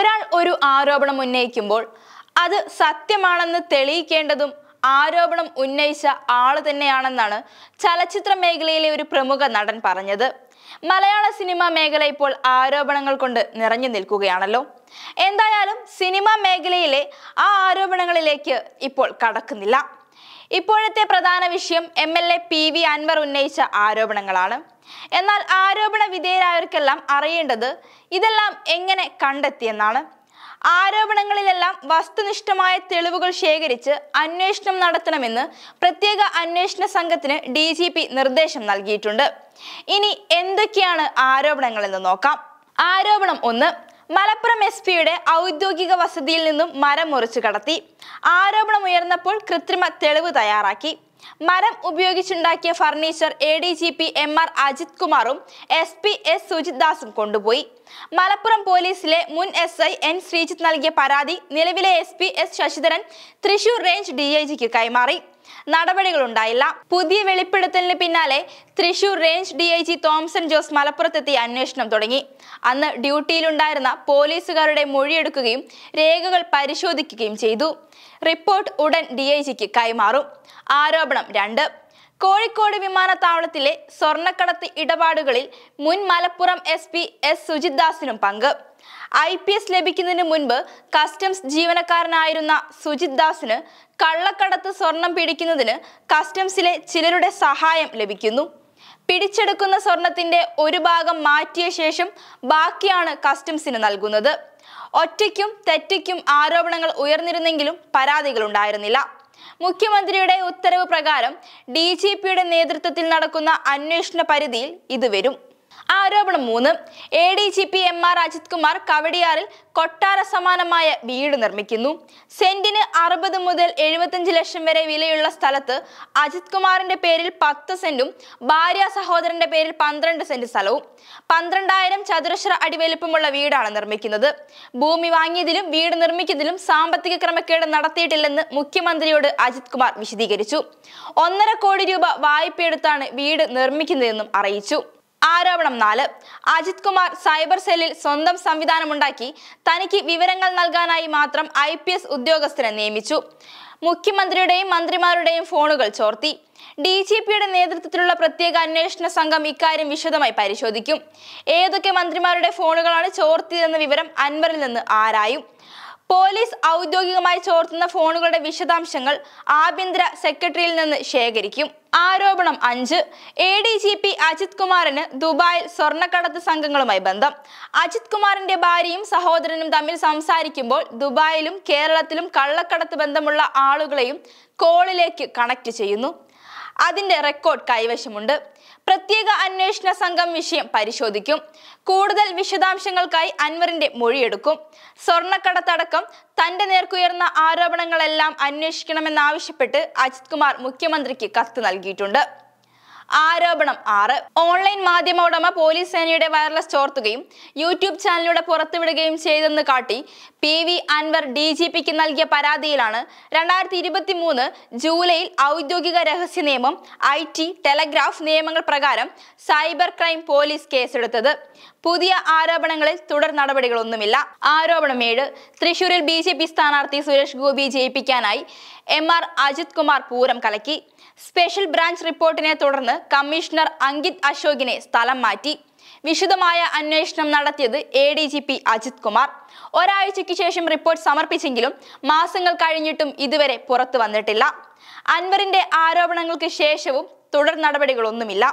ഒരാൾ ഒരു ആരോപണം ഉന്നയിക്കുമ്പോൾ അത് സത്യമാണെന്ന് തെളിയിക്കേണ്ടതും ആരോപണം ഉന്നയിച്ച ആള് തന്നെയാണെന്നാണ് ചലച്ചിത്ര മേഖലയിലെ ഒരു പ്രമുഖ നടൻ പറഞ്ഞത് മലയാള സിനിമാ മേഖല ഇപ്പോൾ ആരോപണങ്ങൾ കൊണ്ട് നിറഞ്ഞു നിൽക്കുകയാണല്ലോ എന്തായാലും സിനിമാ മേഖലയിലെ ആ ആരോപണങ്ങളിലേക്ക് ഇപ്പോൾ കടക്കുന്നില്ല ഇപ്പോഴത്തെ പ്രധാന വിഷയം M L A P V Anvar ഉന്നയിച്ച ആരോപണങ്ങളാണ് എന്നാൽ ആരോപണ വിധേയരായവർക്കെല്ലാം അറിയേണ്ടത് ഇതെല്ലാം എങ്ങനെ കണ്ടെത്തിയെന്നാണ് ആരോപണങ്ങളിലെല്ലാം വസ്തുനിഷ്ഠമായ തെളിവുകൾ ശേഖരിച്ച് അന്വേഷണം നടത്തണമെന്ന് പ്രത്യേക അന്വേഷണ സംഘത്തിന് ഡി ജി പി നിർദ്ദേശം നൽകിയിട്ടുണ്ട് ഇനി എന്തൊക്കെയാണ് ആരോപണങ്ങളെന്ന് നോക്കാം ആരോപണം ഒന്ന് മലപ്പുറം എസ് പിയുടെ ഔദ്യോഗിക വസതിയിൽ നിന്നും മരം മുറിച്ചു കടത്തി ആരോപണം ഉയർന്നപ്പോൾ കൃത്രിമ തെളിവ് തയ്യാറാക്കി മരം ഉപയോഗിച്ചുണ്ടാക്കിയ furniture A D G P M R Ajith കുമാറും എസ് പി എസ് സുജിത് ദാസും കൊണ്ടുപോയി മലപ്പുറം പോലീസിലെ മുൻ എസ് ഐ എൻ ശ്രീജിത്ത് നൽകിയ പരാതി നിലവിലെ S P S Sasidharan Thrissur range D I ജിക്ക് കൈമാറി നടപടികളുണ്ടായില്ല പുതിയ വെളിപ്പെടുത്തലിന് പിന്നാലെ Thrissur range D I G Thomson Jose മലപ്പുറത്തെത്തി അന്വേഷണം തുടങ്ങി അന്ന് ഡ്യൂട്ടിയിലുണ്ടായിരുന്ന പോലീസുകാരുടെ മൊഴിയെടുക്കുകയും രേഖകൾ പരിശോധിക്കുകയും ചെയ്തു റിപ്പോർട്ട് ഉടൻ ഡി ഐ ജിക്ക് കൈമാറും ആരോപണം രണ്ട് കോഴിക്കോട് വിമാനത്താവളത്തിലെ സ്വർണ്ണക്കടത്ത് ഇടപാടുകളിൽ മുൻ Malappuram S P S Sujith ദാസിനും പങ്ക് ഐ പി എസ് ലഭിക്കുന്നതിന് മുൻപ് കസ്റ്റംസ് ജീവനക്കാരനായിരുന്ന സുജിത് ദാസിന് കള്ളക്കടത്ത് സ്വർണം പിടിക്കുന്നതിന് കസ്റ്റംസിലെ ചിലരുടെ സഹായം ലഭിക്കുന്നു പിടിച്ചെടുക്കുന്ന സ്വർണത്തിന്റെ ഒരു ഭാഗം മാറ്റിയ ശേഷം ബാക്കിയാണ് കസ്റ്റംസിന് നൽകുന്നത് ഒറ്റയ്ക്കും തെറ്റയ്ക്കും ആരോപണങ്ങൾ ഉയർന്നിരുന്നെങ്കിലും പരാതികൾ ഉണ്ടായിരുന്നില്ല മുഖ്യമന്ത്രിയുടെ ഉത്തരവ് പ്രകാരം ഡി നേതൃത്വത്തിൽ നടക്കുന്ന അന്വേഷണ പരിധിയിൽ ഇത് വരും ആരോപണം മൂന്ന് A D G P M R Ajith Kumar കവടിയാറിൽ കൊട്ടാര സമാനമായ വീട് നിർമ്മിക്കുന്നു സെന്റിന് അറുപത് മുതൽ എഴുപത്തിയഞ്ച് ലക്ഷം വരെ വിലയുള്ള സ്ഥലത്ത് അജിത് കുമാറിന്റെ പേരിൽ പത്ത് സെന്റും ഭാര്യ സഹോദരന്റെ പേരിൽ പന്ത്രണ്ട് സെന്റ് സ്ഥലവും പന്ത്രണ്ടായിരം ചതുരശ്ര അടി വീടാണ് നിർമ്മിക്കുന്നത് ഭൂമി വാങ്ങിയതിലും വീട് നിർമ്മിക്കുന്നതിലും സാമ്പത്തിക ക്രമക്കേട് നടത്തിയിട്ടില്ലെന്ന് മുഖ്യമന്ത്രിയോട് അജിത് കുമാർ വിശദീകരിച്ചു ഒന്നര കോടി രൂപ വായ്പയെടുത്താണ് വീട് നിർമ്മിക്കുന്നതെന്നും അറിയിച്ചു ആരോപണം നാല് അജിത് കുമാർ സൈബർ സെല്ലിൽ സ്വന്തം സംവിധാനമുണ്ടാക്കി തനിക്ക് വിവരങ്ങൾ നൽകാനായി മാത്രം ഐ പി എസ് ഉദ്യോഗസ്ഥരെ നിയമിച്ചു മുഖ്യമന്ത്രിയുടെയും മന്ത്രിമാരുടെയും ഫോണുകൾ ചോർത്തി ഡി ജി പിയുടെ നേതൃത്വത്തിലുള്ള പ്രത്യേക അന്വേഷണ സംഘം ഇക്കാര്യം വിശദമായി പരിശോധിക്കും ഏതൊക്കെ മന്ത്രിമാരുടെ ഫോണുകളാണ് ചോർത്തിയതെന്ന വിവരം അൻവറിൽ നിന്ന് ആരായും പോലീസ് ഔദ്യോഗികമായി ചോർത്തുന്ന ഫോണുകളുടെ വിശദാംശങ്ങൾ ആഭ്യന്തര സെക്രട്ടറിയിൽ നിന്ന് ശേഖരിക്കും ആരോപണം അഞ്ച് A D G P Ajith കുമാറിന് ദുബായിൽ സ്വർണ്ണക്കടത്ത് സംഘങ്ങളുമായി ബന്ധം അജിത് കുമാറിന്റെ ഭാര്യയും സഹോദരനും തമ്മിൽ സംസാരിക്കുമ്പോൾ ദുബായിലും കേരളത്തിലും കള്ളക്കടത്ത് ബന്ധമുള്ള ആളുകളെയും കോളിലേക്ക് കണക്ട് ചെയ്യുന്നു അതിന്റെ റെക്കോർഡ് കൈവശമുണ്ട് പ്രത്യേക അന്വേഷണ സംഘം വിഷയം പരിശോധിക്കും കൂടുതൽ വിശദാംശങ്ങൾക്കായി അൻവറിന്റെ മൊഴിയെടുക്കും സ്വർണ്ണക്കടത്തടക്കം തന്റെ നേർക്കുയർന്ന ആരോപണങ്ങളെല്ലാം അന്വേഷിക്കണമെന്നാവശ്യപ്പെട്ട് അജിത് കുമാർ മുഖ്യമന്ത്രിക്ക് കത്ത് നൽകിയിട്ടുണ്ട് ആരോപണം ആറ് ഓൺലൈൻ മാധ്യമ ഉടമ പോലീസ് സേനയുടെ വയർലെസ് ചോർത്തുകയും യൂട്യൂബ് ചാനലിലൂടെ പുറത്തുവിടുകയും ചെയ്തെന്ന് കാട്ടി P V Anvar D G പിക്ക് നൽകിയ പരാതിയിലാണ് രണ്ടായിരത്തി ഇരുപത്തി മൂന്ന് ജൂലൈയിൽ ഔദ്യോഗിക രഹസ്യ നിയമം ഐ ടി ടെലഗ്രാഫ് നിയമങ്ങൾ പ്രകാരം സൈബർ ക്രൈം പോലീസ് കേസെടുത്തത് പുതിയ ആരോപണങ്ങളിൽ തുടർ നടപടികളൊന്നുമില്ല ആരോപണം ഏഴ് തൃശൂരിൽ ബി ജെ പി സ്ഥാനാർത്ഥി സുരേഷ് ഗോപി ജയിപ്പിക്കാനായി എം ആർ അജിത് കുമാർ പൂരം കലക്കി സ്പെഷ്യൽ ബ്രാഞ്ച് റിപ്പോർട്ടിനെ തുടർന്ന് കമ്മീഷണർ അങ്കിത് അശോകിനെ സ്ഥലം മാറ്റി വിശദമായ അന്വേഷണം നടത്തിയത് A D G P Ajith Kumar ഒരാഴ്ചയ്ക്ക് ശേഷം റിപ്പോർട്ട് സമർപ്പിച്ചെങ്കിലും മാസങ്ങൾ കഴിഞ്ഞിട്ടും ഇതുവരെ പുറത്തു വന്നിട്ടില്ല അൻവറിന്റെ ആരോപണങ്ങൾക്ക് ശേഷവും തുടർ നടപടികളൊന്നുമില്ല